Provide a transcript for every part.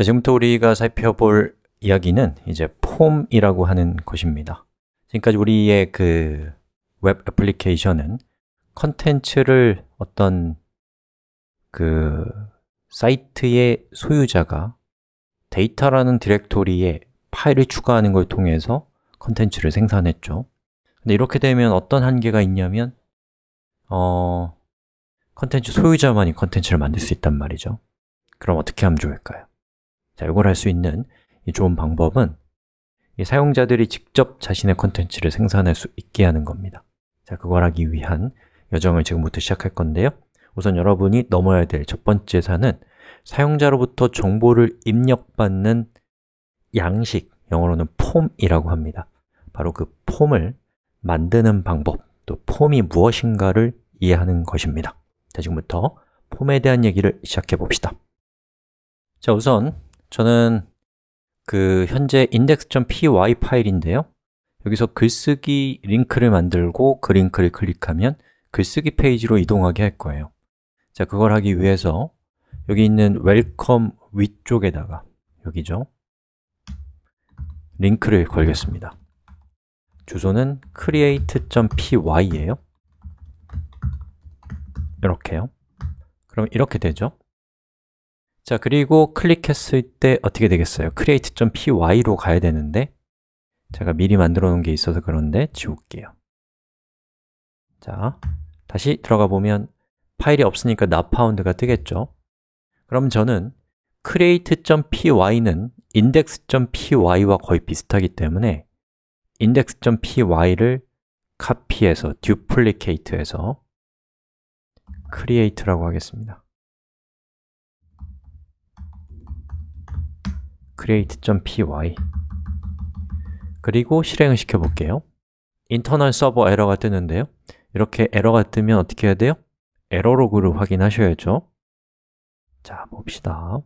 자, 지금부터 우리가 살펴볼 이야기는 이제 폼이라고 하는 것입니다. 지금까지 우리의 그 웹 애플리케이션은 컨텐츠를 어떤 그 사이트의 소유자가 데이터라는 디렉토리에 파일을 추가하는 걸 통해서 컨텐츠를 생산했죠. 근데 이렇게 되면 어떤 한계가 있냐면 어 컨텐츠 소유자만이 컨텐츠를 만들 수 있단 말이죠. 그럼 어떻게 하면 좋을까요? 자, 이걸 할 수 있는 좋은 방법은 사용자들이 직접 자신의 컨텐츠를 생산할 수 있게 하는 겁니다 자, 그걸 하기 위한 여정을 지금부터 시작할 건데요 우선 여러분이 넘어야 될 첫 번째 사는 사용자로부터 정보를 입력받는 양식, 영어로는 폼이라고 합니다 바로 그 폼을 만드는 방법, 또 폼이 무엇인가를 이해하는 것입니다 자, 지금부터 폼에 대한 얘기를 시작해 봅시다 자, 우선 저는 그 현재 index.py 파일인데요. 여기서 글쓰기 링크를 만들고 그 링크를 클릭하면 글쓰기 페이지로 이동하게 할 거예요. 자, 그걸 하기 위해서 여기 있는 welcome 위쪽에다가 여기죠. 링크를 걸겠습니다. 주소는 create.py예요. 이렇게요. 그럼 이렇게 되죠? 자, 그리고 클릭했을 때 어떻게 되겠어요? create.py로 가야 되는데 제가 미리 만들어 놓은 게 있어서 그런데 지울게요 자, 다시 들어가 보면 파일이 없으니까 나파운드가 뜨겠죠? 그럼 저는 create.py는 index.py와 거의 비슷하기 때문에 index.py를 카피해서 duplicate해서 create라고 하겠습니다 create.py 그리고 실행을 시켜볼게요 인터널 서버 에러가 뜨는데요 이렇게 에러가 뜨면 어떻게 해야 돼요? 에러 로그를 확인하셔야죠 자, 봅시다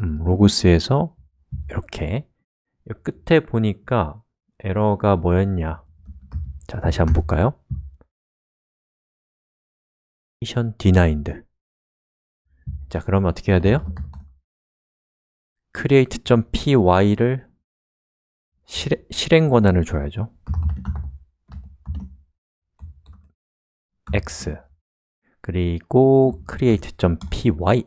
음, 로그스에서 이렇게 끝에 보니까 에러가 뭐였냐 자, 다시 한번 볼까요? 미션 디나인드 자, 그러면 어떻게 해야 돼요? create.py를 실행, 권한을 줘야죠 x 그리고 create.py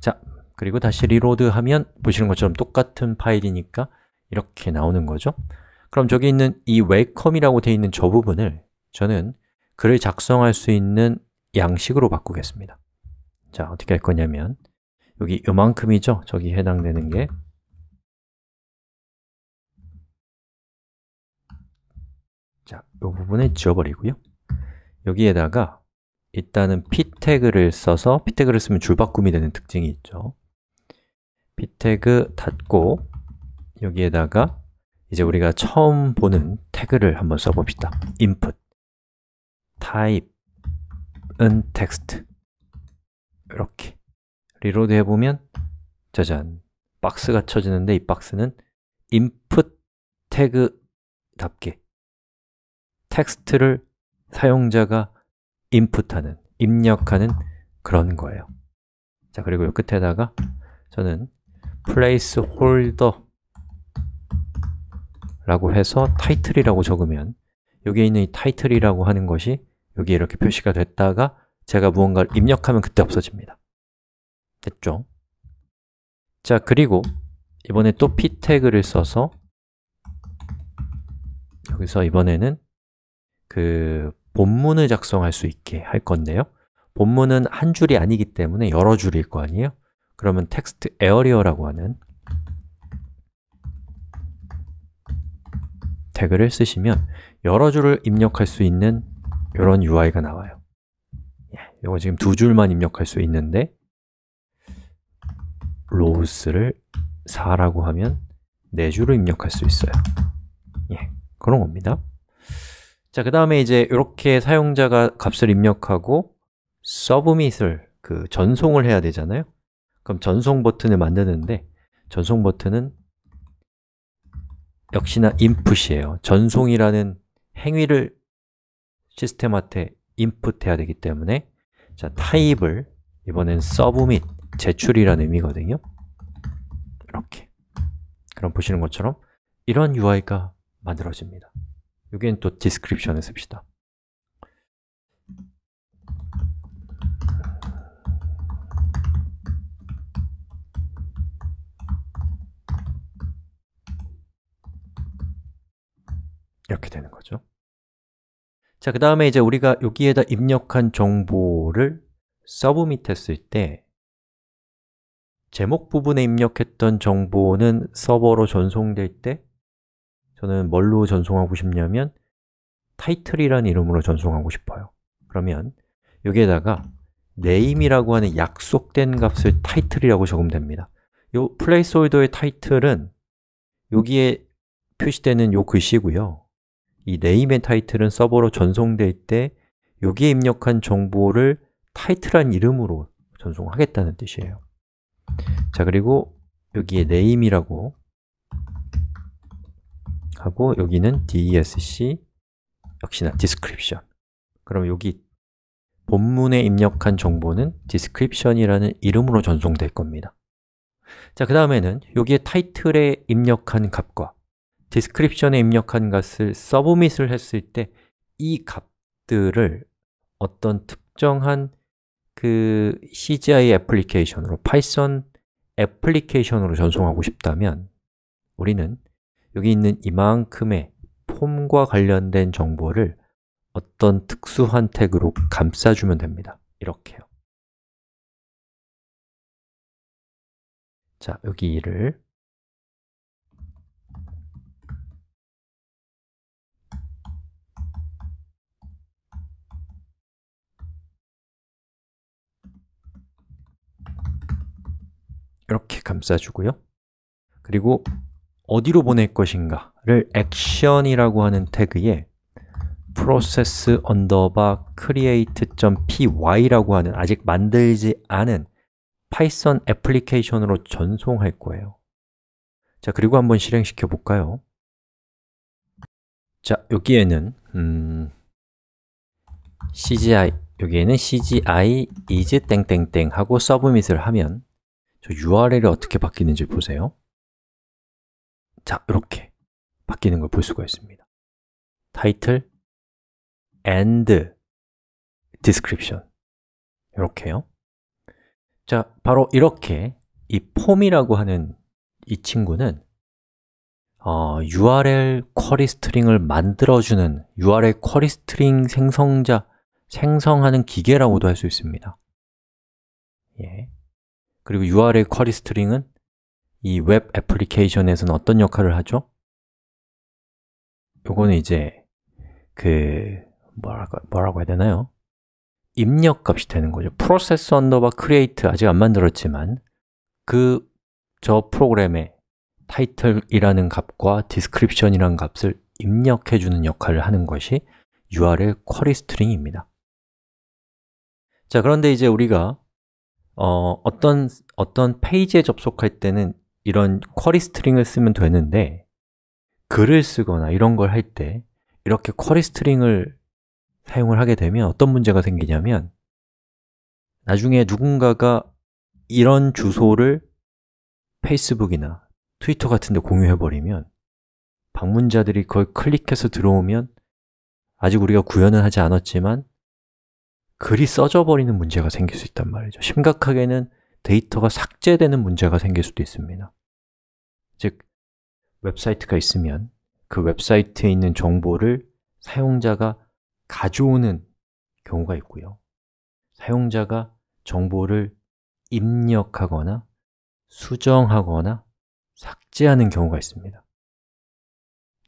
자, 그리고 다시 리로드하면 보시는 것처럼 똑같은 파일이니까 이렇게 나오는 거죠 그럼 저기 있는 이 welcome이라고 되어 있는 저 부분을 저는 글을 작성할 수 있는 양식으로 바꾸겠습니다 자, 어떻게 할 거냐면 여기 이만큼이죠 저기 해당되는 게 자, 요부분에 지워버리고요 여기에다가 일단은 p 태그를 써서 p 태그를 쓰면 줄바꿈이 되는 특징이 있죠 p 태그 닫고 여기에다가 이제 우리가 처음 보는 태그를 한번 써봅시다 input type은 text 이렇게 리로드 해보면 짜잔 박스가 쳐지는데 이 박스는 input 태그답게 텍스트를 사용자가 i n p u t 하는 입력하는 그런 거예요 자, 그리고 이 끝에다가 저는 placeholder 라고 해서 t i t l e 이라고 적으면 여기에 있는 이 t i t l e 이라고 하는 것이 여기 이렇게 표시가 됐다가 제가 무언가를 입력하면 그때 없어집니다 됐죠? 자, 그리고 이번에 또 p 태그를 써서 여기서 이번에는 그 본문을 작성할 수 있게 할 건데요 본문은 한 줄이 아니기 때문에 여러 줄일 거 아니에요? 그러면 텍스트 에어리어라고 하는 태그를 쓰시면 여러 줄을 입력할 수 있는 이런 UI가 나와요 예, 이거 지금 두 줄만 입력할 수 있는데 로우스를 4라고 하면 4줄을 입력할 수 있어요 예, 그런 겁니다 자, 그 다음에 이제 이렇게 사용자가 값을 입력하고 서브밋을 그 전송을 해야 되잖아요 그럼 전송 버튼을 만드는데 전송 버튼은 역시나 input이에요 전송이라는 행위를 시스템한테 input해야 되기 때문에 자, 타입을 이번엔 서브밋 제출이라는 의미거든요 이렇게 그럼 보시는 것처럼 이런 UI가 만들어집니다 여기엔 또 d e s c r i p t i o n 을 씁시다 이렇게 되는 거죠 자, 그 다음에 이제 우리가 여기에다 입력한 정보를 서브밋 했을 때 제목 부분에 입력했던 정보는 서버로 전송될 때 저는 뭘로 전송하고 싶냐면 타이틀이란 이름으로 전송하고 싶어요 그러면 여기에다가 name이라고 하는 약속된 값을 타이틀이라고 적으면 됩니다 이 placeholder의 타이틀은 여기에 표시되는 이 글씨고요 이 name의 타이틀은 서버로 전송될 때 여기에 입력한 정보를 타이틀란 이름으로 전송하겠다는 뜻이에요 자, 그리고 여기에 name이라고 하고 여기는 desc 역시나 description 그럼 여기 본문에 입력한 정보는 description이라는 이름으로 전송될 겁니다 자, 그 다음에는 여기에 타이틀에 입력한 값과 description에 입력한 값을 s u b m i t 을 했을 때 이 값들을 어떤 특정한 그 CGI 애플리케이션으로 파이썬 애플리케이션으로 전송하고 싶다면 우리는 여기 있는 이만큼의 폼과 관련된 정보를 어떤 특수한 태그로 감싸주면 됩니다 이렇게요 자, 여기 를 감싸주고요 그리고 어디로 보낼 것인가를 action이라고 하는 태그에 process underbar create.py라고 하는 아직 만들지 않은 파이썬 애플리케이션으로 전송할 거예요 자, 그리고 한번 실행시켜 볼까요? 자, 여기에는 음, CGI, 여기에는 CGI is 땡땡땡 하고 서브밋을 하면 저 URL이 어떻게 바뀌는지 보세요. 자, 이렇게 바뀌는 걸 볼 수가 있습니다. 타이틀 and description 이렇게요. 자, 바로 이렇게 이 폼이라고 하는 이 친구는 어, URL 쿼리 스트링을 만들어주는 URL 쿼리 스트링 생성자, 생성하는 기계라고도 할 수 있습니다 예. 그리고 URL 쿼리 스트링은 이 웹 애플리케이션에서는 어떤 역할을 하죠? 요거는 이제 그 뭐랄까, 뭐라고 해야 되나요? 입력 값이 되는 거죠 프로세스 언더바 크리에이트 아직 안 만들었지만 그 저 프로그램의 타이틀이라는 값과 디스크립션이라는 값을 입력해 주는 역할을 하는 것이 URL 쿼리 스트링입니다 자, 그런데 이제 우리가 어, 어떤 어떤 페이지에 접속할 때는 이런 쿼리 스트링을 쓰면 되는데 글을 쓰거나 이런 걸 할 때 이렇게 쿼리 스트링을 사용을 하게 되면 어떤 문제가 생기냐면 나중에 누군가가 이런 주소를 페이스북이나 트위터 같은 데 공유해버리면 방문자들이 그걸 클릭해서 들어오면 아직 우리가 구현은 하지 않았지만 글이 써져 버리는 문제가 생길 수 있단 말이죠. 심각하게는 데이터가 삭제되는 문제가 생길 수도 있습니다. 즉, 웹사이트가 있으면 그 웹사이트에 있는 정보를 사용자가 가져오는 경우가 있고요. 사용자가 정보를 입력하거나 수정하거나 삭제하는 경우가 있습니다.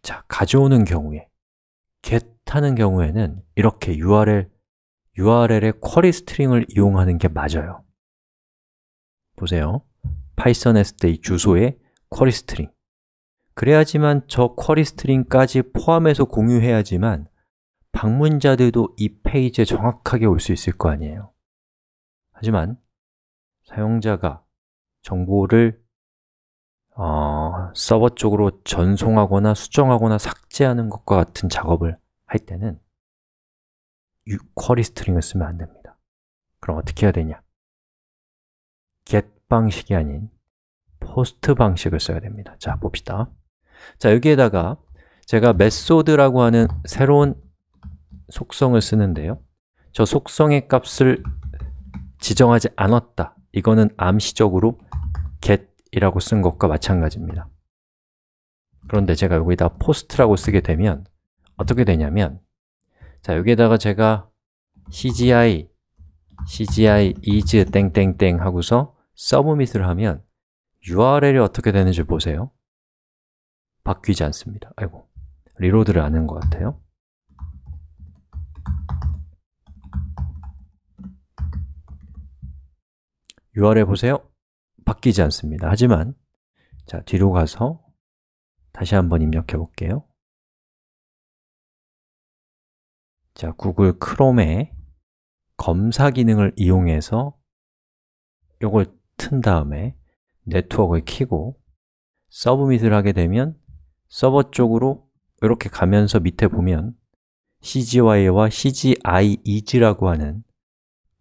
자, 가져오는 경우에 get 하는 경우에는 이렇게 URL URL의 쿼리 스트링을 이용하는 게 맞아요 보세요 파이썬 sday 주소에 쿼리 스트링 그래야지만 저 쿼리 스트링까지 포함해서 공유해야지만 방문자들도 이 페이지에 정확하게 올 수 있을 거 아니에요 하지만 사용자가 정보를 어, 서버 쪽으로 전송하거나 수정하거나 삭제하는 것과 같은 작업을 할 때는 쿼리 스트링을 쓰면 안 됩니다. 그럼 어떻게 해야 되냐? get 방식이 아닌 post 방식을 써야 됩니다. 자, 봅시다. 자, 여기에다가 제가 메소드라고 하는 새로운 속성을 쓰는데요. 저 속성의 값을 지정하지 않았다. 이거는 암시적으로 get이라고 쓴 것과 마찬가지입니다. 그런데 제가 여기다 post라고 쓰게 되면 어떻게 되냐면 자, 여기에다가 제가 cgi, cgi is 땡땡땡 하고서 서브밋을 하면 URL이 어떻게 되는지 보세요 바뀌지 않습니다 아이고, 리로드를 안 한 것 같아요 URL 보세요 바뀌지 않습니다 하지만 자, 뒤로 가서 다시 한번 입력해 볼게요 자, 구글 크롬의 검사 기능을 이용해서 이걸 튼 다음에 네트워크를 키고 서브밋을 하게 되면 서버 쪽으로 이렇게 가면서 밑에 보면 CGY와 CGIEG라고 하는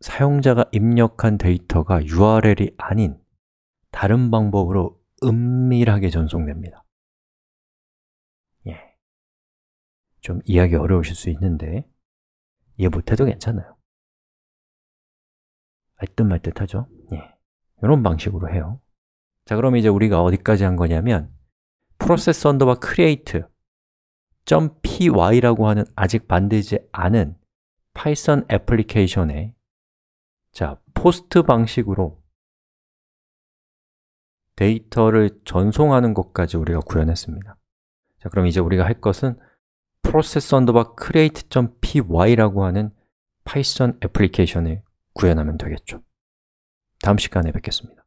사용자가 입력한 데이터가 URL이 아닌 다른 방법으로 은밀하게 전송됩니다 예, 좀 이해하기 어려우실 수 있는데 이해 못해도 괜찮아요. 알듯 말듯 하죠? 예. 이런 방식으로 해요. 자, 그럼 이제 우리가 어디까지 한 거냐면 process underbar create .py라고 하는 아직 만들지 않은 파이썬 애플리케이션에 자, 포스트 방식으로 데이터를 전송하는 것까지 우리가 구현했습니다. 자, 그럼 이제 우리가 할 것은 process u n d create.py라고 하는 파이썬 애플리케이션을 구현하면 되겠죠. 다음 시간에 뵙겠습니다.